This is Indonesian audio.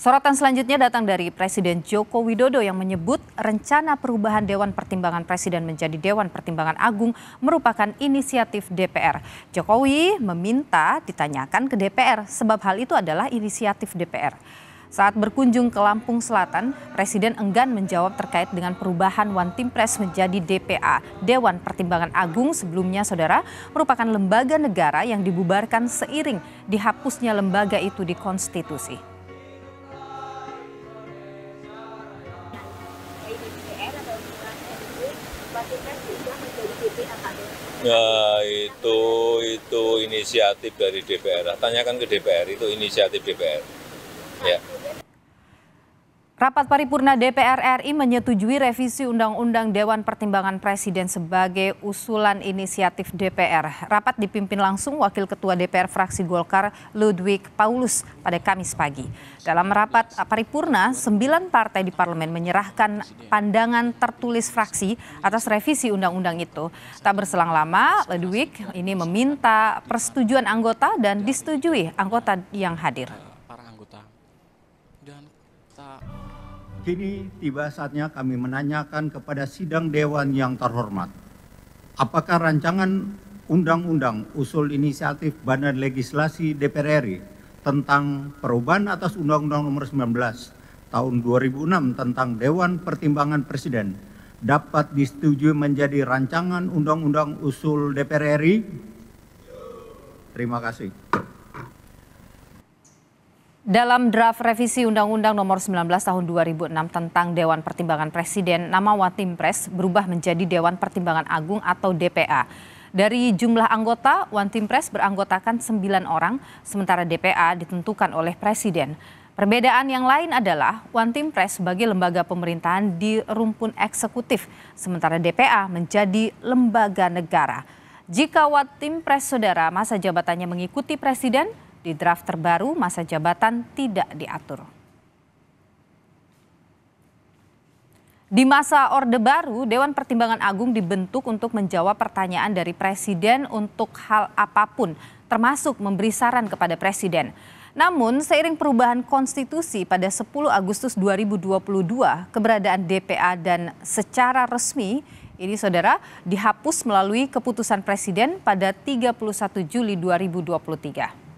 Sorotan selanjutnya datang dari Presiden Joko Widodo yang menyebut rencana perubahan Dewan Pertimbangan Presiden menjadi Dewan Pertimbangan Agung merupakan inisiatif DPR. Jokowi meminta ditanyakan ke DPR sebab hal itu adalah inisiatif DPR. Saat berkunjung ke Lampung Selatan, Presiden enggan menjawab terkait dengan perubahan One Team Press menjadi DPA, Dewan Pertimbangan Agung sebelumnya saudara, merupakan lembaga negara yang dibubarkan seiring dihapusnya lembaga itu di konstitusi. Ya itu itu inisiatif dari DPR. Tanyakan ke DPR itu inisiatif DPR. Ya. Rapat paripurna DPR RI menyetujui revisi Undang-Undang Dewan Pertimbangan Presiden sebagai usulan inisiatif DPR. Rapat dipimpin langsung Wakil Ketua DPR fraksi Golkar Ludwig Paulus pada Kamis pagi. Dalam rapat paripurna, sembilan partai di parlemen menyerahkan pandangan tertulis fraksi atas revisi undang-undang itu. Tak berselang lama, Ludwig ini meminta persetujuan anggota dan disetujui anggota yang hadir. Para anggota dan kita. Kini tiba saatnya kami menanyakan kepada sidang dewan yang terhormat, apakah rancangan undang-undang usul inisiatif Badan Legislasi DPR RI tentang perubahan atas Undang-Undang Nomor 19 Tahun 2006 tentang Dewan Pertimbangan Presiden dapat disetujui menjadi rancangan undang-undang usul DPR RI? Terima kasih. Dalam draft revisi Undang-Undang Nomor 19 Tahun 2006 tentang Dewan Pertimbangan Presiden, nama Wantimpres berubah menjadi Dewan Pertimbangan Agung atau DPA. Dari jumlah anggota, Wantimpres beranggotakan 9 orang, sementara DPA ditentukan oleh Presiden. Perbedaan yang lain adalah Wantimpres sebagai lembaga pemerintahan di rumpun eksekutif, sementara DPA menjadi lembaga negara. Jika Wantimpres, saudara masa jabatannya mengikuti Presiden, di draft terbaru, masa jabatan tidak diatur. Di masa Orde Baru, Dewan Pertimbangan Agung dibentuk untuk menjawab pertanyaan dari Presiden untuk hal apapun, termasuk memberi saran kepada Presiden. Namun, seiring perubahan konstitusi pada 10 Agustus 2022, keberadaan DPA dan secara resmi ini saudara dihapus melalui keputusan Presiden pada 31 Juli 2023.